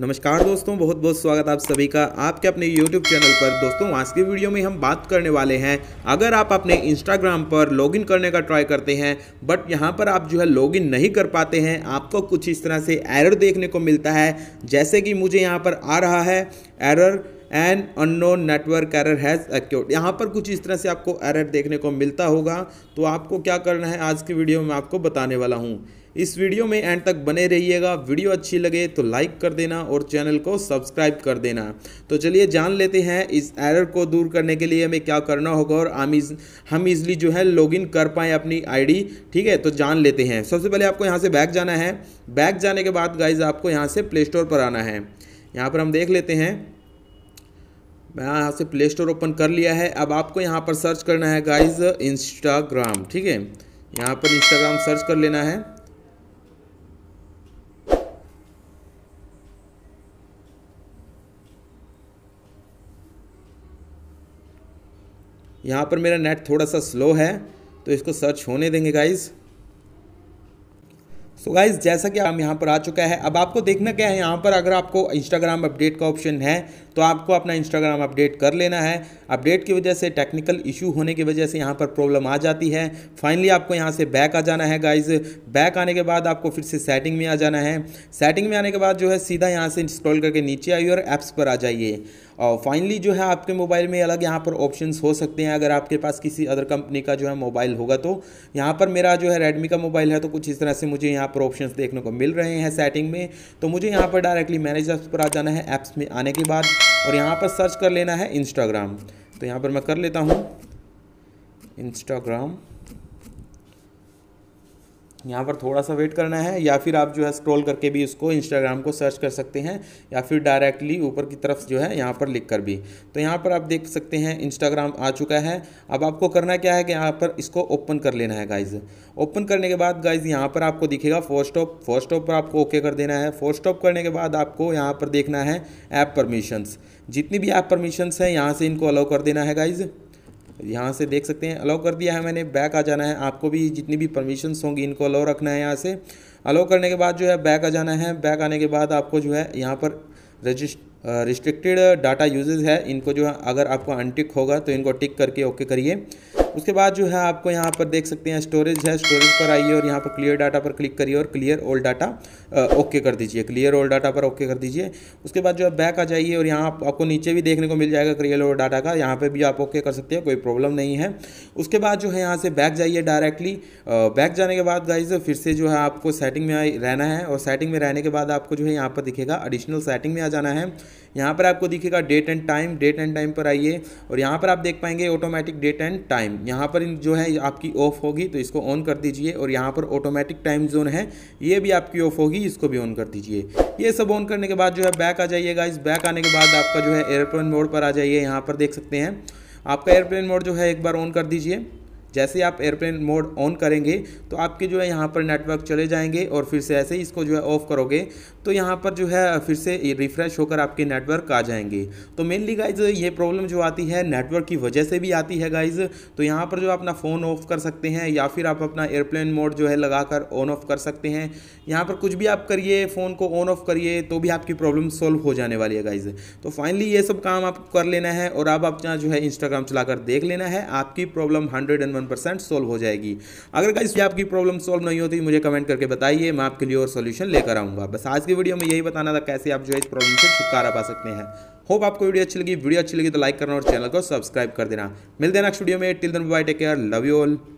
नमस्कार दोस्तों बहुत बहुत स्वागत आप सभी का आपके अपने YouTube चैनल पर दोस्तों आज के वीडियो में हम बात करने वाले हैं अगर आप अपने Instagram पर लॉगिन करने का ट्राई करते हैं बट यहाँ पर आप जो है लॉगिन नहीं कर पाते हैं आपको कुछ इस तरह से एरर देखने को मिलता है जैसे कि मुझे यहाँ पर आ रहा है error an unknown network error has occurred यहाँ पर कुछ इस तरह से आपको एरर देखने को मिलता होगा तो आपको क्या करना है आज की वीडियो में आपको बताने वाला हूँ इस वीडियो में एंड तक बने रहिएगा वीडियो अच्छी लगे तो लाइक कर देना और चैनल को सब्सक्राइब कर देना तो चलिए जान लेते हैं इस एरर को दूर करने के लिए हमें क्या करना होगा और हम इज हम इजली जो है लॉगिन कर पाएँ अपनी आईडी ठीक है तो जान लेते हैं सबसे पहले आपको यहाँ से बैक जाना है बैक जाने के बाद गाइज आपको यहाँ से प्ले स्टोर पर आना है यहाँ पर हम देख लेते हैं मैं यहाँ से प्ले स्टोर ओपन कर लिया है अब आपको यहाँ पर सर्च करना है गाइज इंस्टाग्राम ठीक है यहाँ पर इंस्टाग्राम सर्च कर लेना है यहाँ पर मेरा नेट थोड़ा सा स्लो है तो इसको सर्च होने देंगे गाइज़ सो गाइज जैसा कि हम यहाँ पर आ चुका है अब आपको देखना क्या है यहाँ पर अगर आपको इंस्टाग्राम अपडेट का ऑप्शन है तो आपको अपना इंस्टाग्राम अपडेट कर लेना है अपडेट की वजह से टेक्निकल इशू होने की वजह से यहाँ पर प्रॉब्लम आ जाती है फाइनली आपको यहाँ से बैक आ जाना है गाइज बैक आने के बाद आपको फिर से सेटिंग में आ जाना है सेटिंग में आने के बाद जो है सीधा यहाँ से इंस्टॉल करके नीचे आइए और ऐप्स पर आ जाइए और फाइनली जो है आपके मोबाइल में अलग यहाँ पर ऑप्शन हो सकते हैं अगर आपके पास किसी अदर कंपनी का जो है मोबाइल होगा तो यहाँ पर मेरा जो है रेडमी का मोबाइल है तो कुछ इस तरह से मुझे यहाँ पर ऑप्शन देखने को मिल रहे हैं सेटिंग में तो मुझे यहाँ पर डायरेक्टली मैनेज ऐप्स पर आ जाना है ऐप्स में आने के बाद और यहाँ पर सर्च कर लेना है इंस्टाग्राम तो यहाँ पर मैं कर लेता हूँ इंस्टाग्राम यहाँ पर थोड़ा सा वेट करना है या फिर आप जो है स्क्रॉल करके भी इसको इंस्टाग्राम को सर्च कर सकते हैं या फिर डायरेक्टली ऊपर की तरफ जो है यहाँ पर लिख कर भी तो यहाँ पर आप देख सकते हैं इंस्टाग्राम आ चुका है अब आपको करना क्या है कि यहाँ पर इसको ओपन कर लेना है गाइज ओपन करने के बाद गाइज यहाँ पर आपको दिखेगा फोर्स्ट स्टॉप फोर्स्ट स्टॉप पर आपको ओके कर देना है फोर्स्ट स्टॉप करने के बाद आपको यहाँ पर देखना है ऐप परमिशंस जितनी भी ऐप परमिशंस हैं यहाँ से इनको अलाउ कर देना है गाइज़ यहाँ से देख सकते हैं अलाउ कर दिया है मैंने बैक आ जाना है आपको भी जितनी भी परमिशंस होंगी इनको अलाउ रखना है यहाँ से अलाउ करने के बाद जो है बैक आ जाना है बैक आने के बाद आपको जो है यहाँ पर रजिस्ट रिस्ट्रिक्टेड डाटा यूजेज है इनको जो है अगर आपको अनटिक होगा तो इनको टिक करके ओके करिए उसके बाद जो है आपको यहाँ पर देख सकते हैं स्टोरेज है स्टोरेज पर आइए और यहाँ पर क्लियर डाटा पर क्लिक करिए और क्लियर ओल्ड डाटा ओके कर दीजिए क्लियर ओल्ड डाटा पर ओके कर दीजिए उसके बाद जो है बैक आ जाइए और यहाँ आपको नीचे भी देखने को मिल जाएगा क्लियर ओल्ड डाटा का यहाँ पर भी आप ओके कर सकते हैं कोई प्रॉब्लम नहीं है उसके बाद जो है यहाँ से बैक जाइए डायरेक्टली बैक जाने के बाद गाइज फिर से जो है आपको सेटिंग में रहना है और सेटिंग में रहने के बाद आपको जो है यहाँ पर दिखेगा अडिशनल सेटिंग में आ जाना है यहाँ पर आपको दिखेगा date and time date and time पर आइए और यहाँ पर आप देख पाएंगे ऑटोमेटिक डेट एंड टाइम यहाँ पर जो है आपकी ऑफ होगी तो इसको ऑन कर दीजिए और यहाँ पर ऑटोमेटिक टाइम जोन है ये भी आपकी ऑफ होगी इसको भी ऑन कर दीजिए ये सब ऑन करने के बाद जो है बैक आ जाइएगा इस बैक आने के बाद आपका जो है एयरप्लेन मोड पर आ जाइए यहाँ पर देख सकते हैं आपका एयरप्लेन मोड जो है एक बार ऑन कर दीजिए जैसे आप एयरप्लेन मोड ऑन करेंगे तो आपके जो है यहाँ पर नेटवर्क चले जाएंगे और फिर से ऐसे ही इसको जो है ऑफ़ करोगे तो यहाँ पर जो है फिर से रिफ़्रेश होकर आपके नेटवर्क आ जाएंगे तो मेनली गाइज ये प्रॉब्लम जो आती है नेटवर्क की वजह से भी आती है गाइज तो यहाँ पर जो अपना फ़ोन ऑफ कर सकते हैं या फिर आप अपना एयरप्लेन मोड जो है लगाकर ऑन ऑफ कर सकते हैं यहाँ पर कुछ भी आप करिए फ़ोन को ऑन ऑफ करिए तो भी आपकी प्रॉब्लम सॉल्व हो जाने वाली है गाइज तो फाइनली ये सब काम आपको कर लेना है और आप अपना जो है इंस्टाग्राम चलाकर देख लेना है आपकी problem hundred and percent solve हो जाएगी अगर गाइस आपकी प्रॉब्लम सोल्व नहीं होती मुझे कमेंट करके बताइए मैं आपके लिए और सोल्यूशन लेकर आऊँगा बस आज की वीडियो में यही बताना था कैसे आप जो है इस प्रॉब्लम से छुटकारा पा सकते हैं होप आपको वीडियो अच्छी लगी वीडियो अच्छी लगी तो लाइक करना और चैनल को सब्सक्राइब कर देना मिलते हैं नेक्स्ट वीडियो में till then bye take care love you all